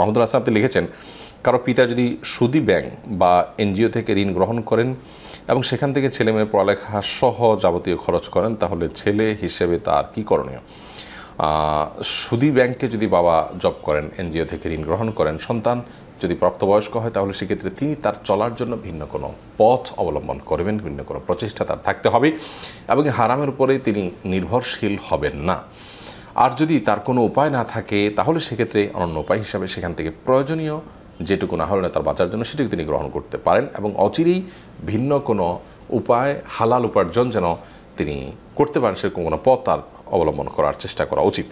মাহমুদুল হাসান আপনি লিখেছেন কারো পিতা যদি সুদি ব্যাংক বা এনজিও থেকে ঋণ গ্রহণ করেন এবং সেখান থেকে ছেলে মেয়ের পড়ালেখা সহ যাবতীয় খরচ করেন তাহলে ছেলে হিসেবে তার কি করণীয় সুদি ব্যাংকে যদি বাবা জব করেন এনজিও থেকে ঋণ গ্রহণ করেন সন্তান যদি প্রাপ্তবয়স্ক হয় তাহলে সেক্ষেত্রে তিনি তার চলার জন্য ভিন্ন কোনো পথ অবলম্বন করবেন ভিন্ন কোনো প্রচেষ্টা তার থাকতে হবে এবং হারামের উপরে তিনি নির্ভরশীল হবেন না আর যদি তার কোনো উপায় না থাকে তাহলে সেক্ষেত্রে অন্য উপায় হিসাবে সেখান থেকে প্রয়োজনীয় যেটুকু না হলে তার বাঁচার জন্য সেটুকু তিনি গ্রহণ করতে পারেন এবং অচিরেই ভিন্ন কোনো উপায় হালাল উপার্জন যেন তিনি করতে পারেন সেরকম কোনো পথ তার অবলম্বন করার চেষ্টা করা উচিত